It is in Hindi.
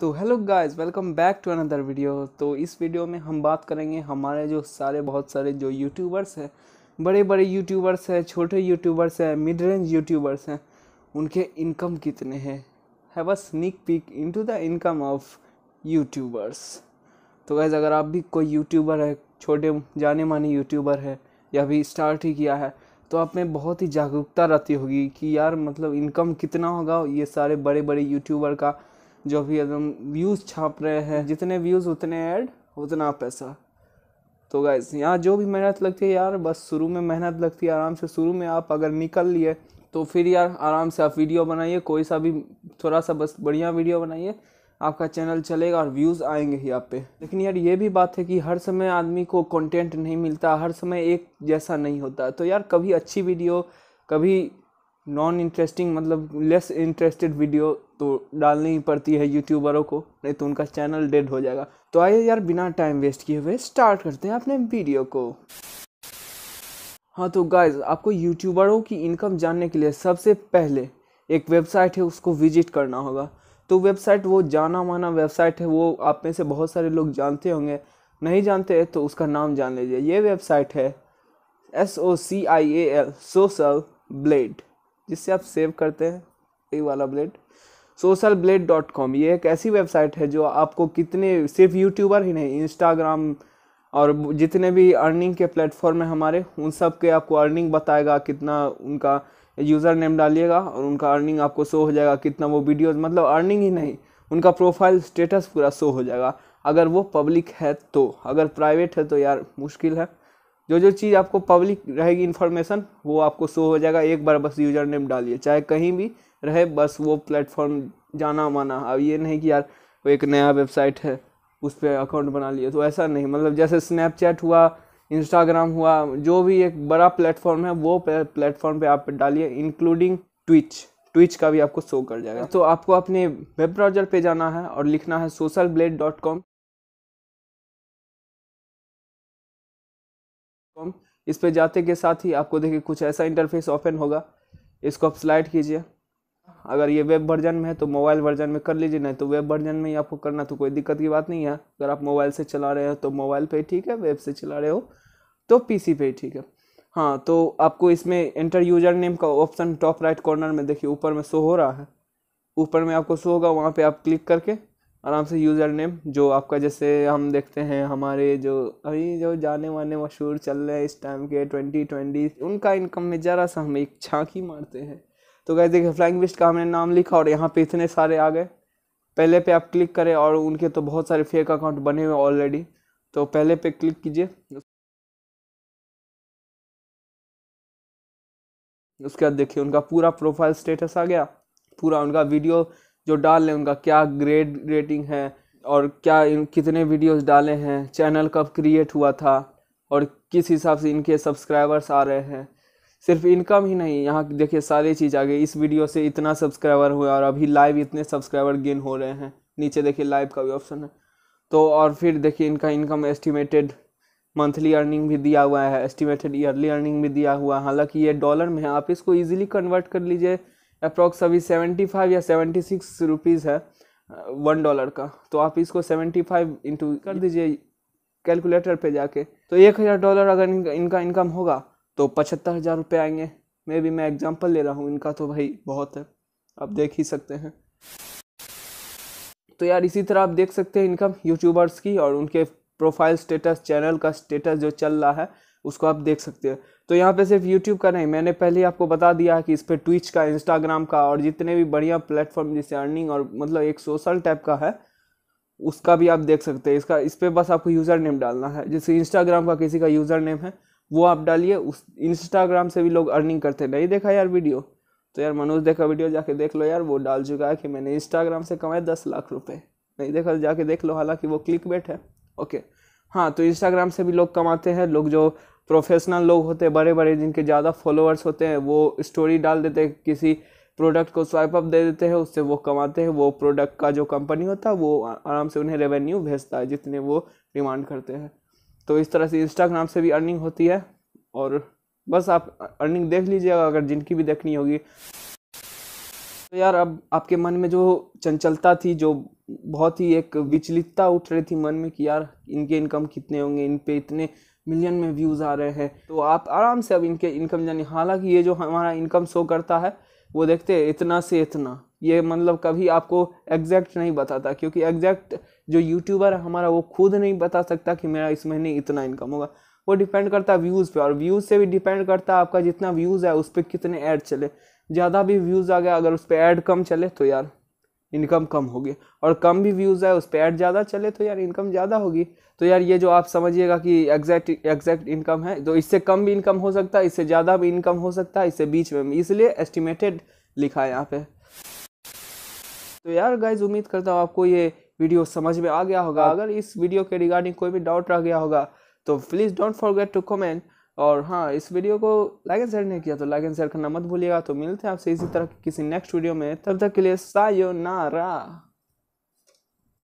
तो hello guys welcome back to another video तो इस वीडियो में हम बात करेंगे हमारे जो सारे बहुत सारे जो यूट्यूबर्स हैं बड़े बड़े यूट्यूबर्स हैं छोटे यूट्यूबर्स हैं मिड रेंज यूट्यूबर्स हैं उनके इनकम कितने हैं have a sneak peek to the income of YouTubers तो गैज़ अगर आप भी कोई यूट्यूबर है छोटे जाने माने यूट्यूबर है या अभी स्टार्ट ही किया है तो आप में बहुत ही जागरूकता रहती होगी कि यार मतलब इनकम कितना होगा ये सारे बड़े बड़े यूट्यूबर का जो भी एकदम व्यूज़ छाप रहे हैं जितने व्यूज़ उतने ऐड उतना पैसा तो गाइस यहाँ जो भी मेहनत लगती है यार बस शुरू में मेहनत लगती है आराम से शुरू में आप अगर निकल लिए तो फिर यार आराम से आप वीडियो बनाइए कोई सा भी थोड़ा सा बस बढ़िया वीडियो बनाइए आपका चैनल चलेगा और व्यूज़ आएंगे ही आप पे लेकिन यार ये भी बात है कि हर समय आदमी को कंटेंट नहीं मिलता हर समय एक जैसा नहीं होता तो यार कभी अच्छी वीडियो कभी नॉन इंटरेस्टिंग मतलब लेस इंटरेस्टेड वीडियो तो डालनी ही पड़ती है यूट्यूबरों को नहीं तो उनका चैनल डेड हो जाएगा तो आइए यार बिना टाइम वेस्ट किए हुए स्टार्ट करते हैं अपने वीडियो को हाँ तो गाइज आपको यूट्यूबरों की इनकम जानने के लिए सबसे पहले एक वेबसाइट है उसको विजिट करना होगा तो वेबसाइट वो जाना माना वेबसाइट है वो आप में से बहुत सारे लोग जानते होंगे नहीं जानते तो उसका नाम जान लीजिए ये वेबसाइट है S O C I A L social blade जिससे आप सेव करते हैं ये वाला blade social blade dot com ये एक ऐसी वेबसाइट है जो आपको कितने सिर्फ यूट्यूबर ही नहीं इंस्टाग्राम और जितने भी अर्निंग के प्लेटफॉर्म है हमारे उन सब के आपको अर्निंग बताएगा कितना उनका यूज़र नेम डालिएगा और उनका अर्निंग आपको शो हो जाएगा कितना वो वीडियोज़ मतलब अर्निंग ही नहीं उनका प्रोफाइल स्टेटस पूरा शो हो जाएगा अगर वो पब्लिक है तो अगर प्राइवेट है तो यार मुश्किल है जो जो चीज़ आपको पब्लिक रहेगी इन्फॉर्मेशन वो आपको शो हो जाएगा एक बार बस यूज़र नेम डालिए चाहे कहीं भी रहे बस वो प्लेटफॉर्म जाना माना अब ये नहीं कि यार वो एक नया वेबसाइट है उस पर अकाउंट बना लिए तो ऐसा नहीं मतलब जैसे स्नैपचैट हुआ इंस्टाग्राम हुआ जो भी एक बड़ा प्लेटफॉर्म है वो प्लेटफॉर्म पे आप डालिए इंक्लूडिंग ट्विच ट्विच का भी आपको शो कर जाएगा तो आपको अपने वेब ब्राउजर पे जाना है और लिखना है सोशल ब्लेड डॉट कॉम इस पर जाते के साथ ही आपको देखिए कुछ ऐसा इंटरफेस ओपन होगा इसको आप स्लाइड कीजिए अगर ये वेब वर्जन में है तो मोबाइल वर्जन में कर लीजिए नहीं तो वेब वर्जन में ही आपको करना तो कोई दिक्कत की बात नहीं है अगर आप मोबाइल से चला रहे हो तो मोबाइल पे ठीक है वेब से चला रहे हो तो पीसी पे ठीक है हाँ तो आपको इसमें एंटर यूजर नेम का ऑप्शन टॉप राइट कॉर्नर में देखिए ऊपर में शो हो रहा है ऊपर में आपको शो होगा वहाँ पर आप क्लिक करके आराम से यूज़र नेम जो आपका जैसे हम देखते हैं हमारे जो अभी जो जाने वाने मशहूर चल रहे हैं इस टाइम के ट्वेंटी ट्वेंटी उनका इनकम में ज़रा सा हम एक छाँकी मारते हैं तो कहते देखिए फ्लाइंग विस्ट का हमने नाम लिखा और यहाँ पे इतने सारे आ गए पहले पे आप क्लिक करें और उनके तो बहुत सारे फेक अकाउंट बने हुए ऑलरेडी तो पहले पे क्लिक कीजिए उसके बाद देखिए उनका पूरा प्रोफाइल स्टेटस आ गया पूरा उनका वीडियो जो डाल लें उनका क्या ग्रेड रेटिंग है और क्या कितने वीडियोस डाले हैं चैनल कब क्रिएट हुआ था और किस हिसाब से इनके सब्सक्राइबर्स आ रहे हैं सिर्फ इनकम ही नहीं यहाँ देखिए सारी चीज़ आ गई इस वीडियो से इतना सब्सक्राइबर हुए और अभी लाइव इतने सब्सक्राइबर गेन हो रहे हैं नीचे देखिए लाइव का भी ऑप्शन है तो और फिर देखिए इनका इनकम एस्टिमेटेड मंथली अर्निंग भी दिया हुआ है एस्टिमेटेड ईयरली अर्निंग भी दिया हुआ है हालांकि ये डॉलर में है आप इसको इजीली कन्वर्ट कर लीजिए अप्रोक्स अभी सेवेंटी फाइव या सेवेंटी सिक्स रुपीज़ है वन डॉलर का तो आप इसको सेवेंटी फाइव इंटू कर दीजिए कैलकुलेटर पे जाके तो एक हज़ार डॉलर अगर इनका इनकम होगा तो पचहत्तर हज़ार रुपये आएंगे मे बी मैं एग्जांपल ले रहा हूँ इनका तो भाई बहुत है आप देख ही सकते हैं तो यार इसी तरह आप देख सकते हैं इनकम यूट्यूबर्स की और उनके प्रोफाइल स्टेटस चैनल का स्टेटस जो चल रहा है उसको आप देख सकते हो तो यहाँ पे सिर्फ यूट्यूब का नहीं मैंने पहले आपको बता दिया है कि इस पर ट्विच का इंस्टाग्राम का और जितने भी बढ़िया प्लेटफॉर्म जैसे अर्निंग और मतलब एक सोशल टाइप का है उसका भी आप देख सकते हैं इसका इस पर बस आपको यूज़र नेम डालना है जैसे इंस्टाग्राम का किसी का यूज़र नेम है वो आप डालिए उस इंस्टाग्राम से भी लोग अर्निंग करते हैं नहीं देखा यार वीडियो तो यार मनोज देखा वीडियो जाके देख लो यार वो डाल चुका है कि मैंने इंस्टाग्राम से कमाए दस लाख रुपए नहीं देखा तो जाके देख लो हालांकि वो क्लिक बेट है ओके हाँ तो इंस्टाग्राम से भी लोग कमाते हैं लोग जो प्रोफेशनल लोग होते हैं बड़े बड़े जिनके ज़्यादा फॉलोअर्स होते हैं वो स्टोरी डाल देते हैं किसी प्रोडक्ट को स्वाइप अप दे देते हैं उससे वो कमाते हैं वो प्रोडक्ट का जो कंपनी होता है वो आराम से उन्हें रेवेन्यू भेजता है जितने वो डिमांड करते हैं तो इस तरह से इंस्टाग्राम से भी अर्निंग होती है और बस आप अर्निंग देख लीजिएगा अगर जिनकी भी देखनी होगी तो यार अब आपके मन में जो चंचलता थी जो बहुत ही एक विचलितता उठ रही थी मन में कि यार इनके इनकम कितने होंगे इन पे इतने मिलियन में व्यूज़ आ रहे हैं तो आप आराम से अब इनके इनकम जानिए हालांकि ये जो हमारा इनकम शो करता है वो देखते हैं इतना से इतना ये मतलब कभी आपको एग्जैक्ट नहीं बताता क्योंकि एग्जैक्ट जो यूट्यूबर है हमारा वो खुद नहीं बता सकता कि मेरा इस महीने इतना इनकम होगा वो डिपेंड करता है व्यूज़ पे और व्यूज़ से भी डिपेंड करता है आपका जितना व्यूज़ है उस पर कितने ऐड चले ज़्यादा भी व्यूज़ आ गया अगर उस पर ऐड कम चले तो यार इनकम कम होगी और कम भी व्यूज़ आए उस पर ऐड ज़्यादा चले तो यार इनकम ज़्यादा होगी तो यार ये जो आप समझिएगा कि एग्जैक्ट एग्जैक्ट इनकम है तो इससे कम भी इनकम हो सकता है इससे ज़्यादा भी इनकम हो सकता है इससे बीच में इसलिए एस्टिमेटेड लिखा है यहाँ पे तो यार गाइज उम्मीद करता हूँ आपको ये वीडियो समझ में आ गया होगा अगर इस वीडियो के रिगार्डिंग कोई भी डाउट रह गया होगा तो please don't forget to comment और हाँ इस वीडियो को लाइक एंड शेयर नहीं किया तो लाइक एंड शेयर करना मत भूलिएगा तो मिलते हैं आपसे इसी तरह की किसी नेक्स्ट वीडियो में तब तक के लिए सायो नारा